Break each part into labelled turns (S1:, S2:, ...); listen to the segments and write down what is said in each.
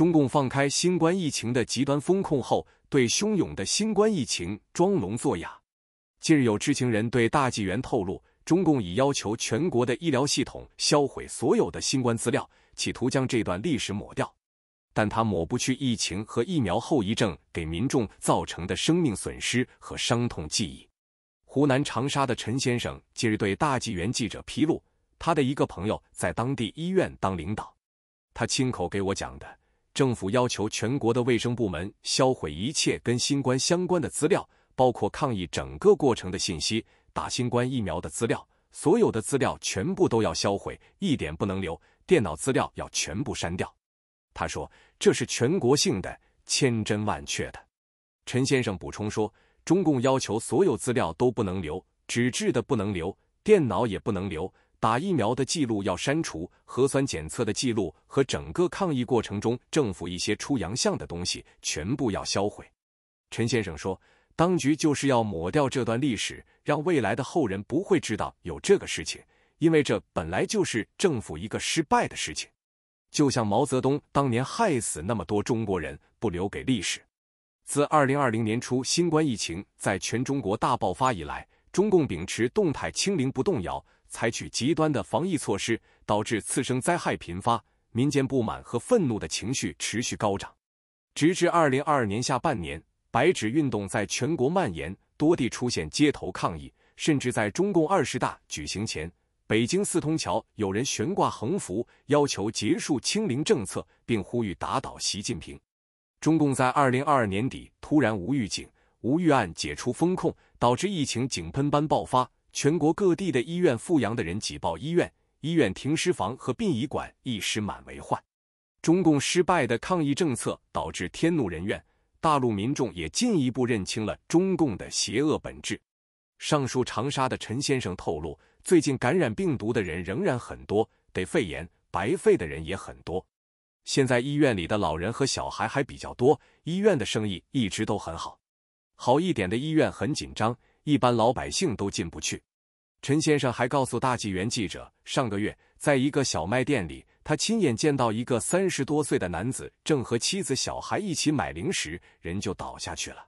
S1: 中共放开新冠疫情的极端风控后，对汹涌的新冠疫情装聋作哑。近日，有知情人对大纪元透露，中共已要求全国的医疗系统销毁所有的新冠资料，企图将这段历史抹掉。但他抹不去疫情和疫苗后遗症给民众造成的生命损失和伤痛记忆。湖南长沙的陈先生近日对大纪元记者披露，他的一个朋友在当地医院当领导，他亲口给我讲的。政府要求全国的卫生部门销毁一切跟新冠相关的资料，包括抗疫整个过程的信息、打新冠疫苗的资料，所有的资料全部都要销毁，一点不能留。电脑资料要全部删掉。他说：“这是全国性的，千真万确的。”陈先生补充说：“中共要求所有资料都不能留，纸质的不能留，电脑也不能留。”打疫苗的记录要删除，核酸检测的记录和整个抗疫过程中政府一些出洋相的东西全部要销毁。陈先生说，当局就是要抹掉这段历史，让未来的后人不会知道有这个事情，因为这本来就是政府一个失败的事情。就像毛泽东当年害死那么多中国人，不留给历史。自二零二零年初新冠疫情在全中国大爆发以来，中共秉持动态清零不动摇。采取极端的防疫措施，导致次生灾害频发，民间不满和愤怒的情绪持续高涨，直至二零二二年下半年，白纸运动在全国蔓延，多地出现街头抗议，甚至在中共二十大举行前，北京四通桥有人悬挂横幅，要求结束清零政策，并呼吁打倒习近平。中共在二零二二年底突然无预警、无预案解除封控，导致疫情井喷般爆发。全国各地的医院，阜阳的人挤爆医院，医院停尸房和殡仪馆一时满为患。中共失败的抗疫政策导致天怒人怨，大陆民众也进一步认清了中共的邪恶本质。上述长沙的陈先生透露，最近感染病毒的人仍然很多，得肺炎、白肺的人也很多。现在医院里的老人和小孩还比较多，医院的生意一直都很好。好一点的医院很紧张，一般老百姓都进不去。陈先生还告诉大纪元记者，上个月在一个小卖店里，他亲眼见到一个三十多岁的男子正和妻子、小孩一起买零食，人就倒下去了。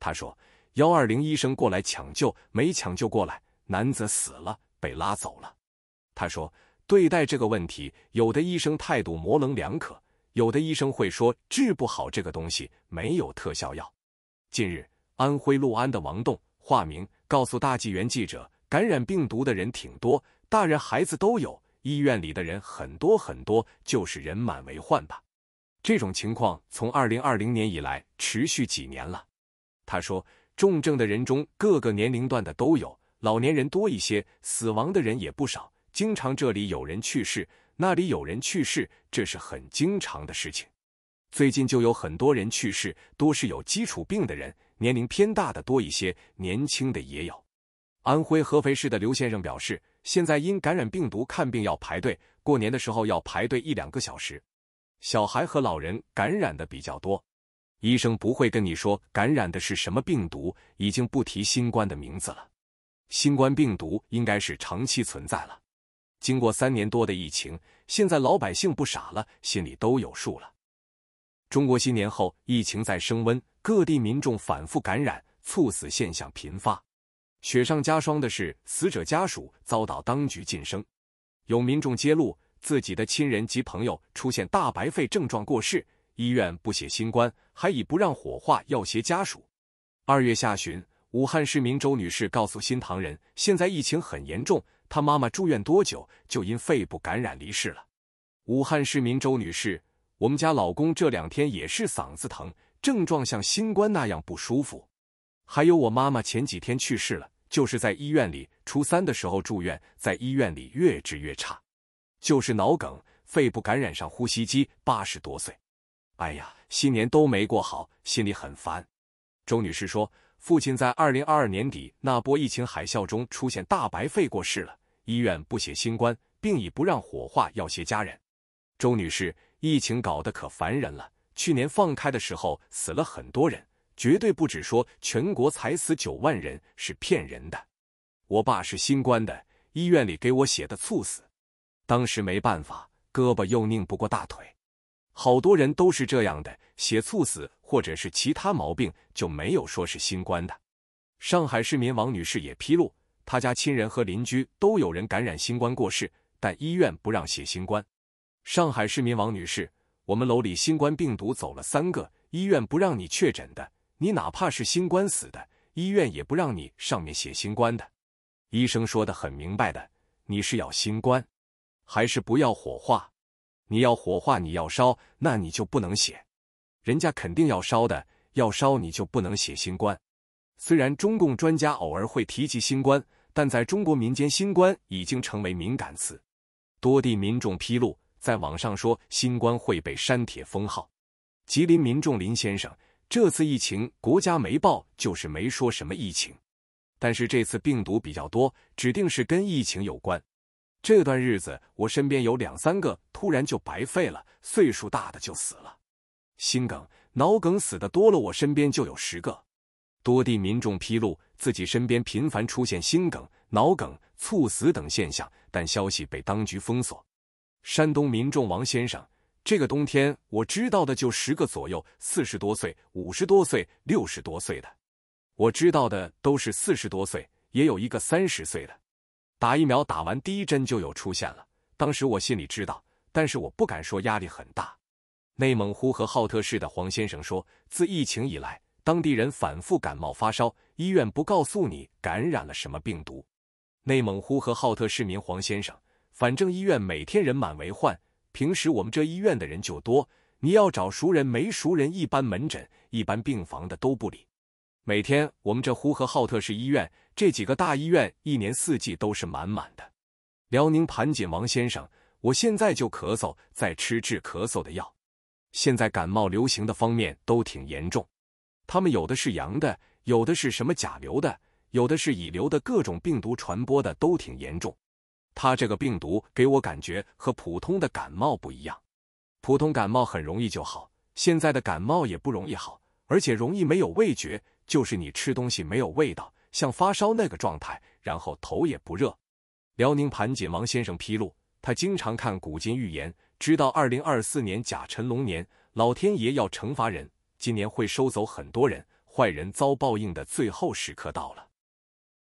S1: 他说：“幺二零医生过来抢救，没抢救过来，男子死了，被拉走了。”他说：“对待这个问题，有的医生态度模棱两可，有的医生会说治不好这个东西，没有特效药。”近日，安徽六安的王栋（化名）告诉大纪元记者。感染病毒的人挺多，大人孩子都有。医院里的人很多很多，就是人满为患吧。这种情况从二零二零年以来持续几年了。他说，重症的人中各个年龄段的都有，老年人多一些，死亡的人也不少。经常这里有人去世，那里有人去世，这是很经常的事情。最近就有很多人去世，多是有基础病的人，年龄偏大的多一些，年轻的也有。安徽合肥市的刘先生表示，现在因感染病毒看病要排队，过年的时候要排队一两个小时。小孩和老人感染的比较多，医生不会跟你说感染的是什么病毒，已经不提新冠的名字了。新冠病毒应该是长期存在了。经过三年多的疫情，现在老百姓不傻了，心里都有数了。中国新年后疫情在升温，各地民众反复感染，猝死现象频发。雪上加霜的是，死者家属遭到当局禁声。有民众揭露，自己的亲人及朋友出现大白肺症状过世，医院不写新冠，还以不让火化要挟家属。二月下旬，武汉市民周女士告诉新唐人：“现在疫情很严重，她妈妈住院多久就因肺部感染离世了。”武汉市民周女士：“我们家老公这两天也是嗓子疼，症状像新冠那样不舒服。还有我妈妈前几天去世了。”就是在医院里，初三的时候住院，在医院里越治越差，就是脑梗、肺部感染上呼吸机，八十多岁，哎呀，新年都没过好，心里很烦。周女士说，父亲在二零二二年底那波疫情海啸中出现大白肺过世了，医院不写新冠病已不让火化，要写家人。周女士，疫情搞得可烦人了，去年放开的时候死了很多人。绝对不止说全国才死九万人是骗人的，我爸是新冠的，医院里给我写的猝死，当时没办法，胳膊又拧不过大腿，好多人都是这样的，写猝死或者是其他毛病，就没有说是新冠的。上海市民王女士也披露，她家亲人和邻居都有人感染新冠过世，但医院不让写新冠。上海市民王女士，我们楼里新冠病毒走了三个，医院不让你确诊的。你哪怕是新冠死的，医院也不让你上面写新冠的。医生说的很明白的，你是要新冠，还是不要火化？你要火化，你要烧，那你就不能写。人家肯定要烧的，要烧你就不能写新冠。虽然中共专家偶尔会提及新冠，但在中国民间，新冠已经成为敏感词。多地民众披露，在网上说新冠会被删帖封号。吉林民众林先生。这次疫情国家没报，就是没说什么疫情，但是这次病毒比较多，指定是跟疫情有关。这段日子我身边有两三个突然就白费了，岁数大的就死了，心梗、脑梗死的多了，我身边就有十个。多地民众披露自己身边频繁出现心梗、脑梗、猝死等现象，但消息被当局封锁。山东民众王先生。这个冬天我知道的就十个左右，四十多岁、五十多岁、六十多岁的，我知道的都是四十多岁，也有一个三十岁的。打疫苗打完第一针就有出现了，当时我心里知道，但是我不敢说，压力很大。内蒙呼和浩特市的黄先生说：“自疫情以来，当地人反复感冒发烧，医院不告诉你感染了什么病毒。”内蒙呼和浩特市民黄先生：“反正医院每天人满为患。”平时我们这医院的人就多，你要找熟人没熟人，一般门诊、一般病房的都不理。每天我们这呼和浩特市医院这几个大医院一年四季都是满满的。辽宁盘锦王先生，我现在就咳嗽，在吃治咳嗽的药。现在感冒流行的方面都挺严重，他们有的是阳的，有的是什么甲流的，有的是乙流的各种病毒传播的都挺严重。他这个病毒给我感觉和普通的感冒不一样，普通感冒很容易就好，现在的感冒也不容易好，而且容易没有味觉，就是你吃东西没有味道，像发烧那个状态，然后头也不热。辽宁盘锦王先生披露，他经常看古今预言，知道二零二四年甲辰龙年，老天爷要惩罚人，今年会收走很多人，坏人遭报应的最后时刻到了。